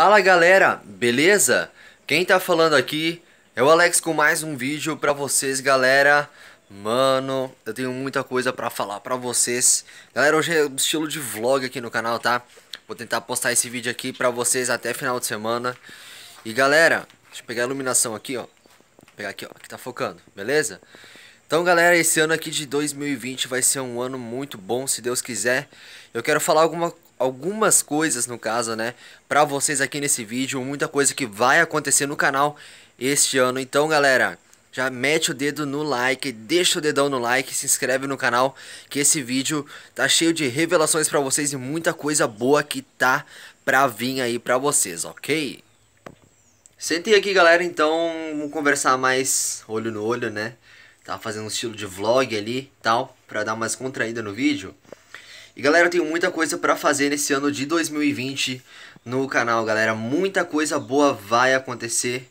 Fala galera, beleza? Quem tá falando aqui é o Alex com mais um vídeo pra vocês, galera. Mano, eu tenho muita coisa pra falar pra vocês. Galera, hoje é um estilo de vlog aqui no canal, tá? Vou tentar postar esse vídeo aqui pra vocês até final de semana. E galera, deixa eu pegar a iluminação aqui, ó. Vou pegar aqui, ó, que tá focando, beleza? Então, galera, esse ano aqui de 2020 vai ser um ano muito bom, se Deus quiser. Eu quero falar alguma, algumas coisas no caso, né, para vocês aqui nesse vídeo, muita coisa que vai acontecer no canal este ano. Então, galera, já mete o dedo no like, deixa o dedão no like, se inscreve no canal, que esse vídeo tá cheio de revelações para vocês e muita coisa boa que tá pra vir aí para vocês, OK? Sentei aqui, galera, então vamos conversar mais olho no olho, né? Tava tá fazendo um estilo de vlog ali, tal, pra dar mais contraída no vídeo. E galera, eu tenho muita coisa para fazer nesse ano de 2020 no canal, galera. Muita coisa boa vai acontecer.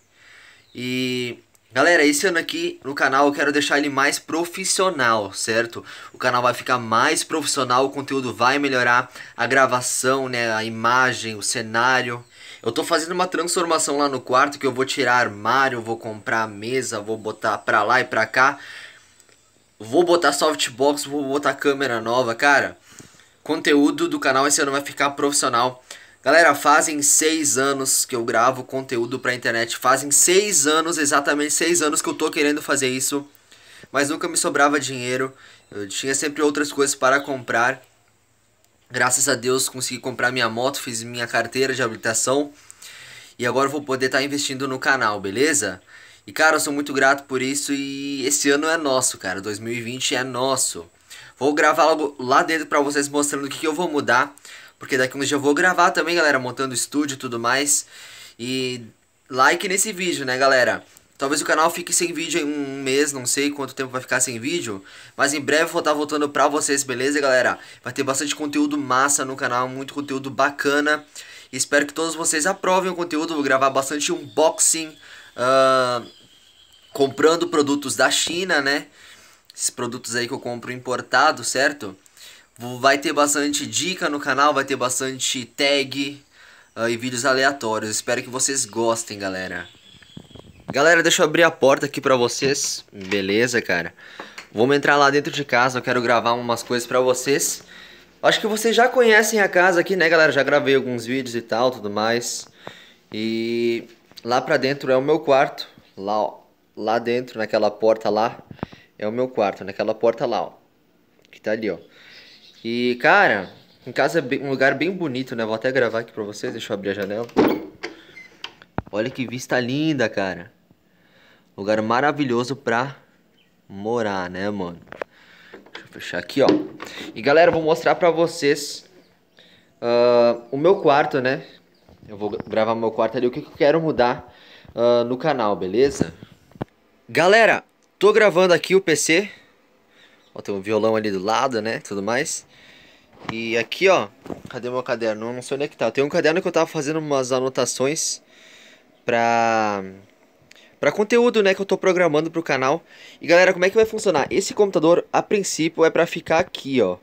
E galera, esse ano aqui no canal eu quero deixar ele mais profissional, certo? O canal vai ficar mais profissional, o conteúdo vai melhorar, a gravação, né, a imagem, o cenário. Eu tô fazendo uma transformação lá no quarto que eu vou tirar armário, vou comprar mesa, vou botar pra lá e pra cá. Vou botar softbox, vou botar câmera nova, cara conteúdo do canal esse ano vai ficar profissional. Galera, fazem seis anos que eu gravo conteúdo pra internet. Fazem seis anos, exatamente seis anos que eu tô querendo fazer isso. Mas nunca me sobrava dinheiro. Eu tinha sempre outras coisas para comprar. Graças a Deus consegui comprar minha moto, fiz minha carteira de habilitação. E agora vou poder estar tá investindo no canal, beleza? E cara, eu sou muito grato por isso e esse ano é nosso, cara. 2020 é nosso. Vou gravar logo lá dentro pra vocês mostrando o que, que eu vou mudar. Porque daqui uns dia eu vou gravar também, galera, montando estúdio e tudo mais. E like nesse vídeo, né, galera? Talvez o canal fique sem vídeo em um mês, não sei quanto tempo vai ficar sem vídeo. Mas em breve eu vou estar tá voltando pra vocês, beleza, galera? Vai ter bastante conteúdo massa no canal, muito conteúdo bacana. Espero que todos vocês aprovem o conteúdo. Vou gravar bastante unboxing, uh, comprando produtos da China, né? esses produtos aí que eu compro importado, certo? Vai ter bastante dica no canal, vai ter bastante tag uh, e vídeos aleatórios. Espero que vocês gostem, galera. Galera, deixa eu abrir a porta aqui pra vocês. Beleza, cara? Vamos entrar lá dentro de casa, eu quero gravar umas coisas pra vocês. Acho que vocês já conhecem a casa aqui, né, galera? Já gravei alguns vídeos e tal, tudo mais. E lá pra dentro é o meu quarto. Lá, ó. Lá dentro, naquela porta lá é o meu quarto, naquela porta lá, ó. Que tá ali, ó. E, cara, em casa é um lugar bem bonito, né? Vou até gravar aqui pra vocês, deixa eu abrir a janela. Olha que vista linda, cara. Lugar maravilhoso pra morar, né, mano? Deixa eu fechar aqui, ó. E, galera, vou mostrar pra vocês uh, o meu quarto, né? Eu vou gravar meu quarto ali, o que, que eu quero mudar uh, no canal, beleza? Galera, Tô gravando aqui o PC. Ó, tem um violão ali do lado, né? Tudo mais. E aqui, ó. Cadê meu caderno? não sei onde é que tá. Tem um caderno que eu tava fazendo umas anotações pra. Pra conteúdo, né, que eu tô programando pro canal. E galera, como é que vai funcionar? Esse computador, a princípio, é pra ficar aqui, ó.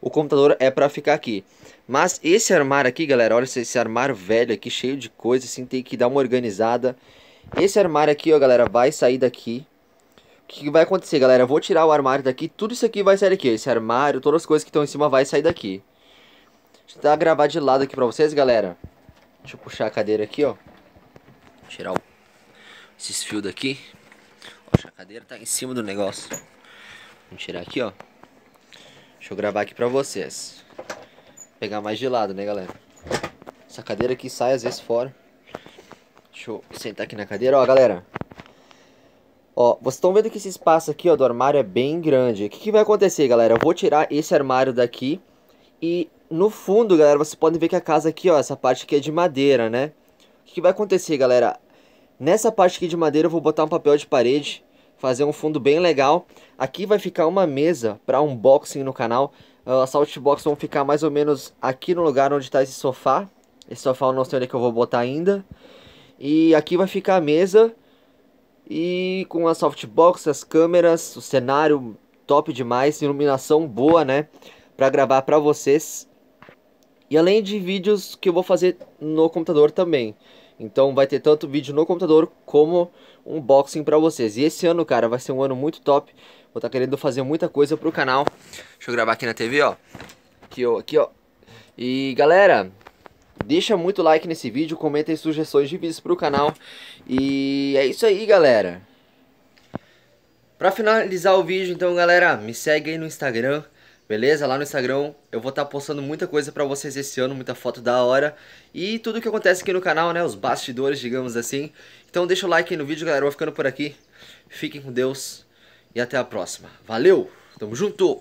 O computador é pra ficar aqui. Mas esse armário aqui, galera, olha esse armário velho aqui, cheio de coisa, assim, tem que dar uma organizada. Esse armário aqui, ó, galera, vai sair daqui que vai acontecer, galera? Eu vou tirar o armário daqui, tudo isso aqui vai sair aqui, esse armário, todas as coisas que estão em cima vai sair daqui. Deixa eu tentar gravar de lado aqui pra vocês, galera. Deixa eu puxar a cadeira aqui, ó. Tirar o... esses fios daqui. Poxa, a cadeira tá em cima do negócio. Vamos tirar aqui, ó. Deixa eu gravar aqui pra vocês. Vou pegar mais de lado, né, galera? Essa cadeira aqui sai às vezes fora. Deixa eu sentar aqui na cadeira, ó, galera. Ó, vocês estão vendo que esse espaço aqui, ó, do armário é bem grande. O que, que vai acontecer, galera? Eu vou tirar esse armário daqui e no fundo, galera, vocês podem ver que a casa aqui, ó, essa parte aqui é de madeira, né? O que, que vai acontecer, galera? Nessa parte aqui de madeira eu vou botar um papel de parede, fazer um fundo bem legal. Aqui vai ficar uma mesa para unboxing no canal. Uh, as box vão ficar mais ou menos aqui no lugar onde está esse sofá. Esse sofá eu não sei onde é que eu vou botar ainda. E aqui vai ficar a mesa e com a softbox, as câmeras, o cenário top demais, iluminação boa, né? Pra gravar pra vocês. E além de vídeos que eu vou fazer no computador também. Então vai ter tanto vídeo no computador como unboxing pra vocês. E esse ano, cara, vai ser um ano muito top. Vou estar tá querendo fazer muita coisa pro canal. Deixa eu gravar aqui na TV, ó. Aqui, ó. Aqui, ó. E galera, Deixa muito like nesse vídeo, comenta sugestões de vídeos pro canal. E é isso aí, galera. Pra finalizar o vídeo, então, galera, me segue aí no Instagram, beleza? Lá no Instagram eu vou estar tá postando muita coisa pra vocês esse ano, muita foto da hora. E tudo que acontece aqui no canal, né? Os bastidores, digamos assim. Então deixa o like aí no vídeo, galera. Eu vou ficando por aqui. Fiquem com Deus e até a próxima. Valeu! Tamo junto!